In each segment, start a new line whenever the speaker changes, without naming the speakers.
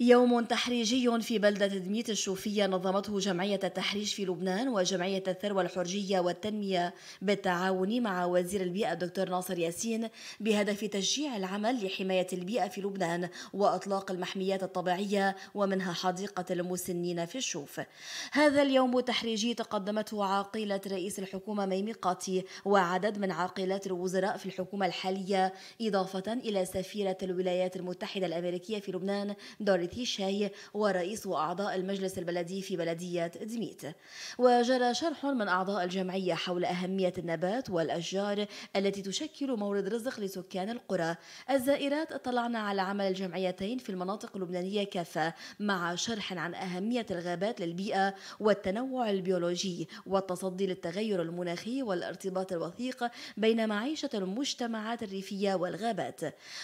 يوم تحريجي في بلدة دميت الشوفية نظمته جمعية التحريج في لبنان وجمعية الثروة الحرجية والتنمية بالتعاون مع وزير البيئة الدكتور ناصر ياسين بهدف تشجيع العمل لحماية البيئة في لبنان وإطلاق المحميات الطبيعية ومنها حديقة المسنين في الشوف هذا اليوم التحريجي تقدمته عاقلة رئيس الحكومة ميمي قاتي وعدد من عاقلات الوزراء في الحكومة الحالية إضافة إلى سفيرة الولايات المتحدة الأمريكية في لبنان دوري ثورة شاي ورئيس أعضاء المجلس البلدي في بلدية دميت وجرى شرح من أعضاء الجمعية حول أهمية النبات والأشجار التي تشكل مورد رزق لسكان القرى الزائرات اطلعنا على عمل الجمعيتين في المناطق اللبنانية كافة مع شرح عن أهمية الغابات للبيئة والتنوع البيولوجي والتصدي للتغير المناخي والارتباط الوثيق بين معيشة المجتمعات الريفية والغابات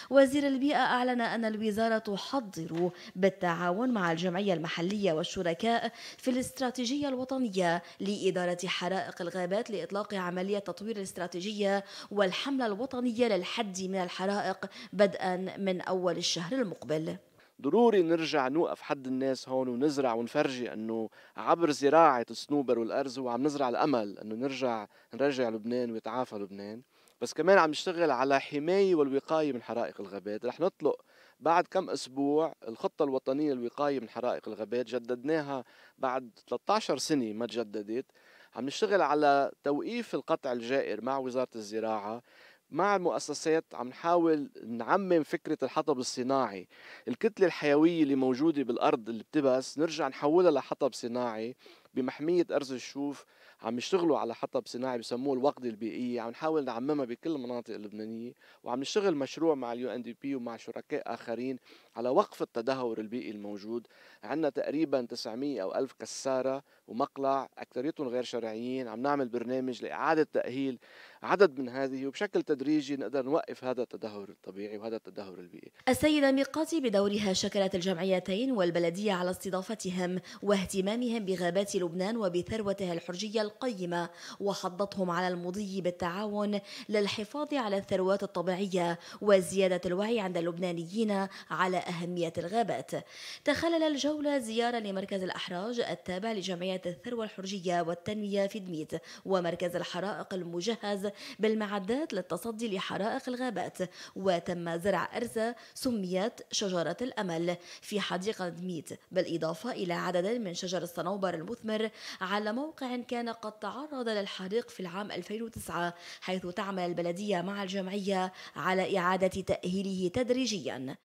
وزير البيئة أعلن أن الوزارة تحضر بالتعاون مع الجمعية المحلية والشركاء في الاستراتيجية الوطنية لإدارة حرائق الغابات لإطلاق عملية تطوير الاستراتيجية والحملة الوطنية للحد من الحرائق بدءا من أول الشهر المقبل
ضروري نرجع نوقف حد الناس هون ونزرع ونفرجي انه عبر زراعه الصنوبر والارز هو عم نزرع الامل انه نرجع نرجع لبنان ويتعافى لبنان بس كمان عم نشتغل على حمايه والوقايه من حرائق الغابات رح نطلق بعد كم اسبوع الخطه الوطنيه للوقايه من حرائق الغابات جددناها بعد 13 سنه ما تجددت عم نشتغل على توقيف القطع الجائر مع وزاره الزراعه مع المؤسسات عم نحاول نعمم فكرة الحطب الصناعي الكتلة الحيوية اللي موجودة بالأرض اللي بتبس نرجع نحولها لحطب صناعي بمحميه ارز الشوف عم يشتغلوا على حطب صناعي بسموه الوقدة البيئية عم نحاول نعممها بكل المناطق اللبنانية وعم نشتغل مشروع مع اليو ان دي بي ومع شركاء آخرين على وقف التدهور البيئي الموجود عندنا تقريبا 900 أو 1000 كسارة ومقلع أكثريتهم غير شرعيين عم نعمل برنامج لإعادة تأهيل عدد من هذه وبشكل تدريجي نقدر نوقف هذا التدهور الطبيعي وهذا التدهور البيئي
السيدة ميقاتي بدورها شكرت الجمعيتين والبلدية على استضافتهم واهتمامهم بغابات لبنان وبثروتها الحرجية القيمة وحضتهم على المضي بالتعاون للحفاظ على الثروات الطبيعية وزيادة الوعي عند اللبنانيين على أهمية الغابات تخلل الجولة زيارة لمركز الأحراج التابع لجمعية الثروة الحرجية والتنمية في دميت ومركز الحرائق المجهز بالمعدات للتصدي لحرائق الغابات وتم زرع أرزة سميت شجرة الأمل في حديقة دميت بالإضافة إلى عدد من شجر الصنوبر المثمر الأمر على موقع كان قد تعرض للحريق في العام 2009 حيث تعمل البلدية مع الجمعية على إعادة تأهيله تدريجيا